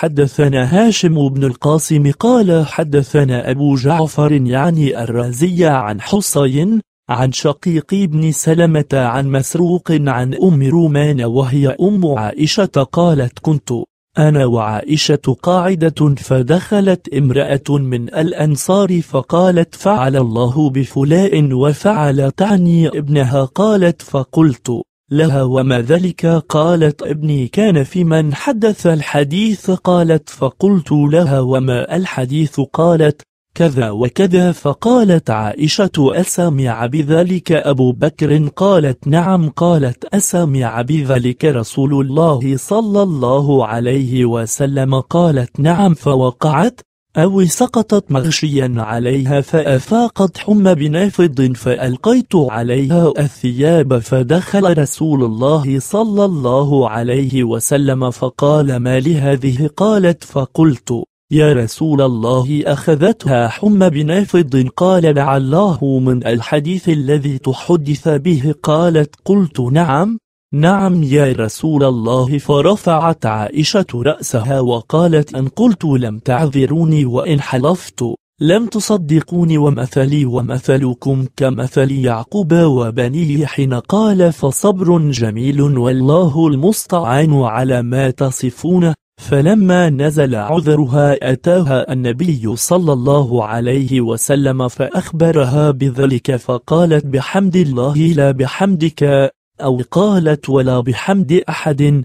حدثنا هاشم بن القاسم قال حدثنا أبو جعفر يعني الرازي عن حصين عن شقيق بن سلمة عن مسروق عن أم رومان وهي أم عائشة قالت كنت أنا وعائشة قاعدة فدخلت امرأة من الأنصار فقالت فعل الله بفلاء وفعل تعني ابنها قالت فقلت لها وما ذلك قالت ابني كان في من حدث الحديث قالت فقلت لها وما الحديث قالت كذا وكذا فقالت عائشة أسمع بذلك أبو بكر قالت نعم قالت أسمع بذلك رسول الله صلى الله عليه وسلم قالت نعم فوقعت أو سقطت مغشيا عليها فأفاقت حمى بنافض فألقيت عليها الثياب فدخل رسول الله صلى الله عليه وسلم فقال ما لهذه قالت فقلت يا رسول الله أخذتها حمى بنافض قال لعله من الحديث الذي تحدث به قالت قلت نعم نعم يا رسول الله فرفعت عائشة رأسها وقالت أن قلت لم تعذروني وإن حلفت لم تصدقوني ومثلي ومثلكم كمثل يعقوب وبنيه حين قال فصبر جميل والله المستعان على ما تصفون فلما نزل عذرها أتاها النبي صلى الله عليه وسلم فأخبرها بذلك فقالت بحمد الله لا بحمدك أو قالت ولا بحمد أحد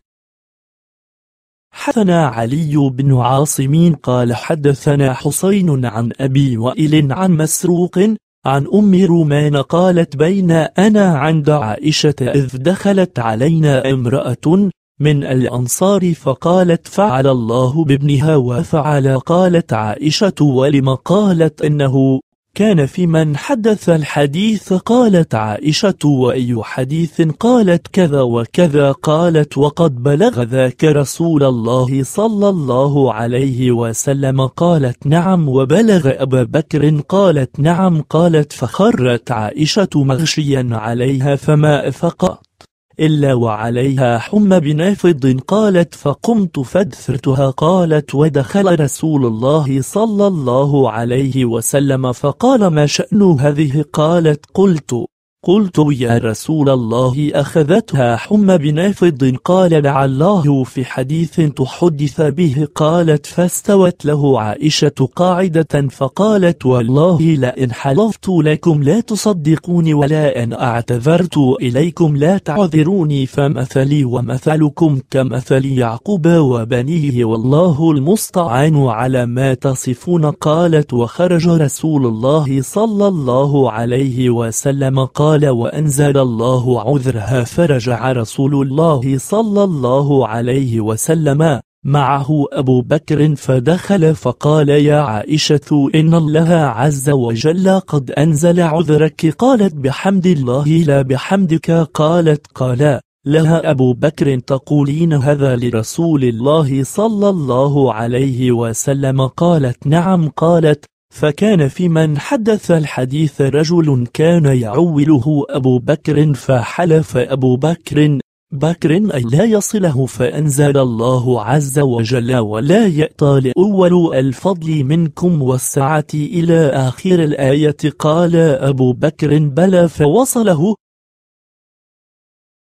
حدثنا علي بن عاصم قال حدثنا حسين عن أبي وائل عن مسروق عن أم رومان قالت بين أنا عند عائشة إذ دخلت علينا امرأة من الأنصار فقالت فعل الله بابنها وفعل قالت عائشة ولم قالت إنه كان في من حدث الحديث قالت عائشة وأي حديث قالت كذا وكذا قالت وقد بلغ ذاك رسول الله صلى الله عليه وسلم قالت نعم وبلغ أبا بكر قالت نعم قالت فخرت عائشة مغشيا عليها فما أفق إلا وعليها حمى بنافض قالت فقمت فدثرتها قالت ودخل رسول الله صلى الله عليه وسلم فقال ما شأن هذه قالت قلت قلت يا رسول الله أخذتها حمى بنافض قال لعله في حديث تحدث به قالت فاستوت له عائشة قاعدة فقالت والله لئن حلفت لكم لا تصدقوني ولا أن أعتذرت إليكم لا تعذروني فمثلي ومثلكم كمثل يعقوب وبنيه والله المستعان على ما تصفون قالت وخرج رسول الله صلى الله عليه وسلم قال قال وأنزل الله عذرها فرجع رسول الله صلى الله عليه وسلم معه أبو بكر فدخل فقال يا عائشة إن الله عز وجل قد أنزل عذرك قالت بحمد الله لا بحمدك قالت قال لها أبو بكر تقولين هذا لرسول الله صلى الله عليه وسلم قالت نعم قالت فكان في من حدث الحديث رجل كان يعوله أبو بكر فحلف أبو بكر بكر أن لا يصله فأنزل الله عز وجل ولا يأتى لأول الفضل منكم والسعة إلى آخر الآية قال أبو بكر بلى فوصله